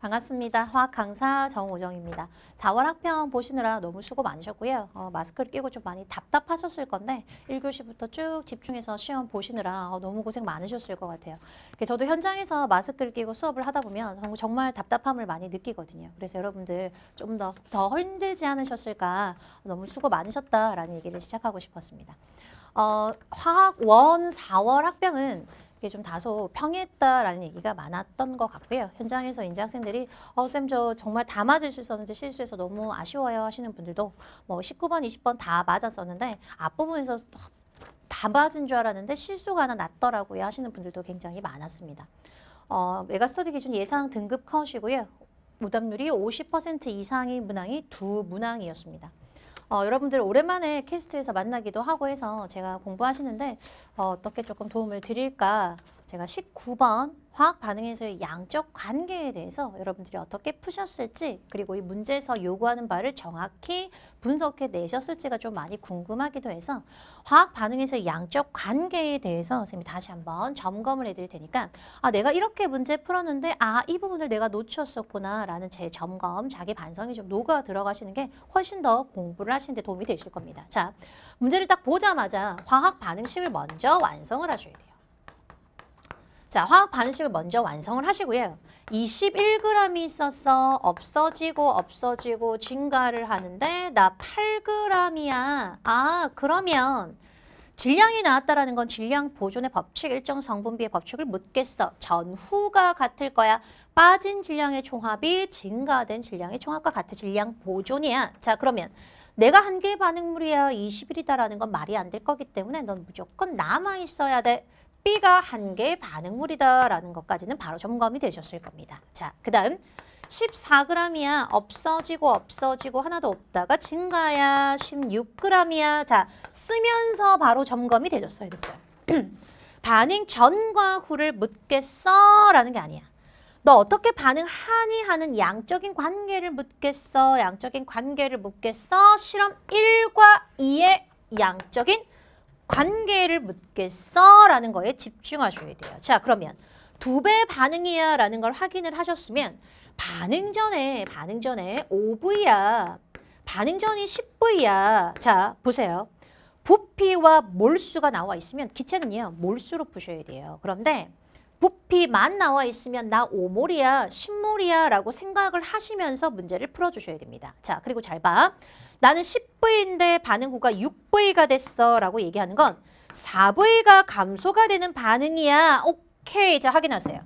반갑습니다. 화학 강사 정오정입니다. 4월 학평 보시느라 너무 수고 많으셨고요. 어, 마스크를 끼고 좀 많이 답답하셨을 건데 1교시부터 쭉 집중해서 시험 보시느라 어, 너무 고생 많으셨을 것 같아요. 그 저도 현장에서 마스크를 끼고 수업을 하다 보면 정말 답답함을 많이 느끼거든요. 그래서 여러분들 좀 더 더 힘들지 않으셨을까 너무 수고 많으셨다라는 얘기를 시작하고 싶었습니다. 어, 화학 원 4월 학병은 이게 좀 다소 평했다라는 얘기가 많았던 것 같고요. 현장에서 인제 학생들이 어, 쌤저 정말 다 맞을 수 있었는데 실수해서 너무 아쉬워요 하시는 분들도 뭐 19번, 20번 다 맞았었는데 앞부분에서 다 맞은 줄 알았는데 실수가 하나 났더라고요 하시는 분들도 굉장히 많았습니다. 어, 메가스터디 기준 예상 등급 컷이고요. 오답률이 50% 이상의 문항이 두 문항이었습니다. 어, 여러분들 오랜만에 캐스트에서 만나기도 하고 해서 제가 공부하시는데 어, 어떻게 조금 도움을 드릴까 제가 19번 화학 반응에서의 양적 관계에 대해서 여러분들이 어떻게 푸셨을지 그리고 이 문제에서 요구하는 바를 정확히 분석해 내셨을지가 좀 많이 궁금하기도 해서 화학 반응에서 의 양적 관계에 대해서 선생님이 다시 한번 점검을 해드릴 테니까 아 내가 이렇게 문제 풀었는데 아 이 부분을 내가 놓쳤었구나 라는 제 점검 자기 반성이 좀 녹아 들어가시는 게 훨씬 더 공부를 하시는 데 도움이 되실 겁니다. 자 문제를 딱 보자마자 화학 반응식을 먼저 완성을 하셔야 돼요. 자, 화학 반응식을 먼저 완성을 하시고요. 21g이 있었어. 없어지고 없어지고 증가를 하는데 나 8g이야. 아, 그러면 질량이 나왔다라는 건 질량 보존의 법칙, 일정 성분비의 법칙을 묻겠어. 전후가 같을 거야. 빠진 질량의 총합이 증가된 질량의 총합과 같은 질량 보존이야. 자, 그러면 내가 한 개의 반응물이야 20일이다라는 건 말이 안 될 거기 때문에 넌 무조건 남아있어야 돼. B가 한 개의 반응물이다라는 것까지는 바로 점검이 되셨을 겁니다. 자, 그 다음 14g이야 없어지고 없어지고 하나도 없다가 증가야 16g이야 자 쓰면서 바로 점검이 되줬어야 됐어요 반응 전과 후를 묻겠어 라는 게 아니야 너 어떻게 반응하니 하는 양적인 관계를 묻겠어 양적인 관계를 묻겠어 실험 1과 2의 양적인 관계를 묻겠어 라는 거에 집중하셔야 돼요. 자 그러면 두 배 반응이야 라는 걸 확인을 하셨으면 반응 전에 반응 전에 5V야 반응 전이 10V야 자 보세요. 부피와 몰수가 나와 있으면 기체는요 몰수로 푸셔야 돼요. 그런데 부피만 나와 있으면 나 5몰이야 10몰이야 라고 생각을 하시면서 문제를 풀어주셔야 됩니다. 자 그리고 잘 봐. 나는 10V인데 반응구가 6V가 됐어 라고 얘기하는 건 4V가 감소가 되는 반응이야. 오케이 자 확인하세요.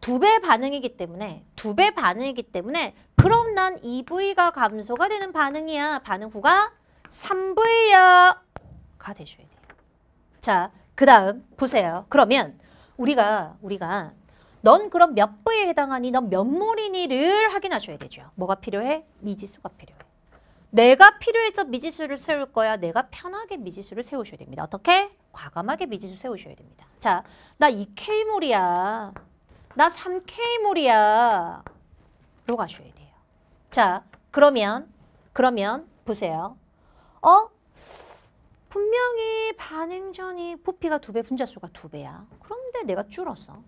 두 배 반응이기 때문에 두 배 반응이기 때문에 그럼 난 2V가 감소가 되는 반응이야. 반응구가 3V야. 가 되셔야 돼요. 자, 그 다음 보세요. 그러면 우리가 우리가 넌 그럼 몇 V에 해당하니 넌 몇 몰이니를 확인하셔야 되죠. 뭐가 필요해? 미지수가 필요해. 내가 필요해서 미지수를 세울 거야. 내가 편하게 미지수를 세우셔야 됩니다. 어떻게? 과감하게 미지수 세우셔야 됩니다. 자, 나 2K몰이야. 나 3K몰이야. 로 가셔야 돼요. 자, 그러면, 그러면 보세요. 어? 분명히 반응전이 부피가 두 배, 분자수가 두배야 그런데 내가 줄었어.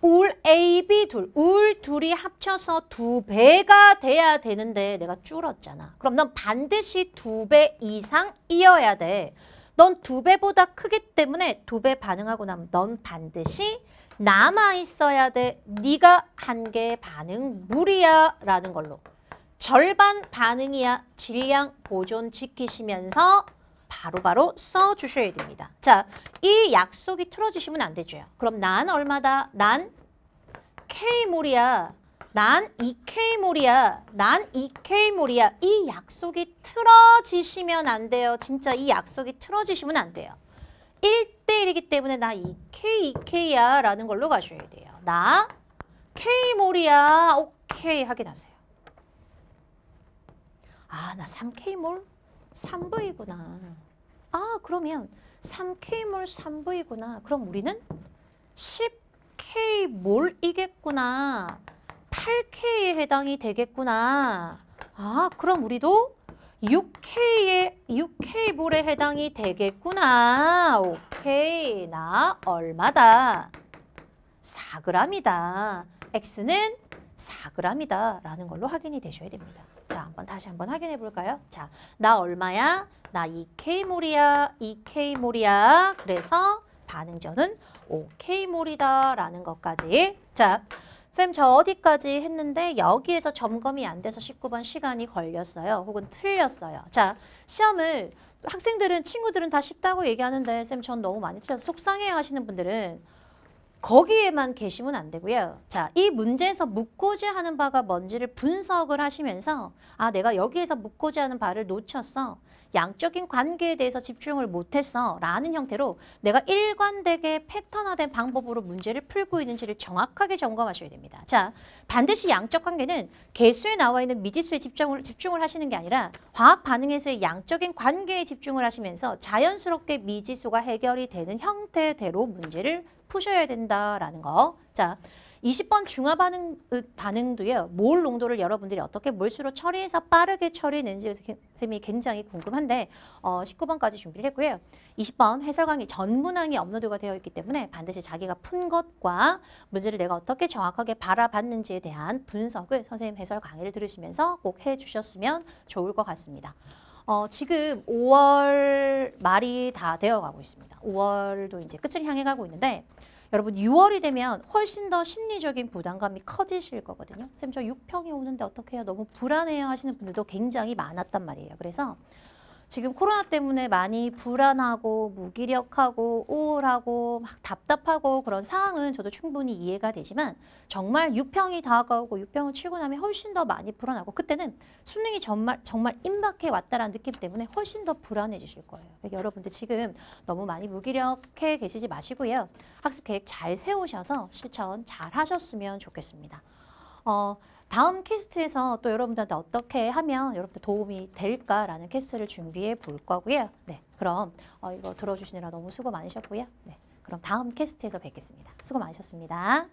올 A, B 둘, 울 둘이 합쳐서 두 배가 돼야 되는데 내가 줄었잖아. 그럼 넌 반드시 두 배 이상이어야 돼. 넌 두 배보다 크기 때문에 두 배 반응하고 나면 넌 반드시 남아 있어야 돼. 네가 한 개 반응 무리야 라는 걸로. 절반 반응이야. 질량 보존 지키시면서 바로바로 써주셔야 됩니다. 자, 이 약속이 틀어지시면 안 되죠. 그럼 난 얼마다? 난 K몰이야. 난 2K몰이야. 난 2K몰이야. 이 약속이 틀어지시면 안 돼요. 진짜 이 약속이 틀어지시면 안 돼요. 1대1이기 때문에 나 2K, 2K야 라는 걸로 가셔야 돼요. 나 K몰이야. 오케이 확인하세요. 아, 나 3K몰? 3V구나. 아 그러면 3K몰 3V구나. 그럼 우리는 10K몰이겠구나. 8K에 해당이 되겠구나. 아 그럼 우리도 6K에 6K몰에 해당이 되겠구나. 오케이. 나 얼마다? 4g이다. X는 4g이다라는 걸로 확인이 되셔야 됩니다. 자, 한번 다시 한번 확인해 볼까요? 자, 나 얼마야? 나 2k몰이야. 2k몰이야. 그래서 반응전은 5k몰이다라는 것까지. 자, 쌤, 저 어디까지 했는데 여기에서 점검이 안 돼서 19번 시간이 걸렸어요. 혹은 틀렸어요. 자, 시험을 학생들은, 친구들은 다 쉽다고 얘기하는데 쌤, 전 너무 많이 틀려서 속상해 하시는 분들은 거기에만 계시면 안 되고요. 자, 이 문제에서 묻고자 하는 바가 뭔지를 분석을 하시면서 아, 내가 여기에서 묻고자 하는 바를 놓쳤어. 양적인 관계에 대해서 집중을 못했어 라는 형태로 내가 일관되게 패턴화된 방법으로 문제를 풀고 있는지를 정확하게 점검하셔야 됩니다. 자, 반드시 양적 관계는 개수에 나와 있는 미지수에 집중을, 집중을 하시는 게 아니라 화학 반응에서의 양적인 관계에 집중을 하시면서 자연스럽게 미지수가 해결이 되는 형태대로 문제를 푸셔야 된다라는 거. 자, 20번 중화 반응, 반응도요. 몰 농도를 여러분들이 어떻게 몰수로 처리해서 빠르게 처리했는지 쌤이 굉장히 궁금한데 어, 19번까지 준비를 했고요. 20번 해설강의 전문항이 업로드가 되어 있기 때문에 반드시 자기가 푼 것과 문제를 내가 어떻게 정확하게 바라봤는지에 대한 분석을 선생님 해설 강의를 들으시면서 꼭 해주셨으면 좋을 것 같습니다. 어, 지금 5월 말이 다 되어가고 있습니다. 5월도 이제 끝을 향해 가고 있는데 여러분 6월이 되면 훨씬 더 심리적인 부담감이 커지실 거거든요. 쌤 저 6평이 오는데 어떻게 해요? 너무 불안해요 하시는 분들도 굉장히 많았단 말이에요. 그래서 지금 코로나 때문에 많이 불안하고 무기력하고 우울하고 막 답답하고 그런 상황은 저도 충분히 이해가 되지만 정말 유평이 다가오고 유평을 치고 나면 훨씬 더 많이 불안하고 그때는 수능이 정말 정말 임박해 왔다라는 느낌 때문에 훨씬 더 불안해지실 거예요. 그러니까 여러분들 지금 너무 많이 무기력해 계시지 마시고요. 학습 계획 잘 세우셔서 실천 잘 하셨으면 좋겠습니다. 어, 다음 퀘스트에서 또 여러분들한테 어떻게 하면 여러분들 도움이 될까라는 퀘스트를 준비해 볼 거고요. 네, 그럼 어, 이거 들어주시느라 너무 수고 많으셨고요. 네, 그럼 다음 퀘스트에서 뵙겠습니다. 수고 많으셨습니다.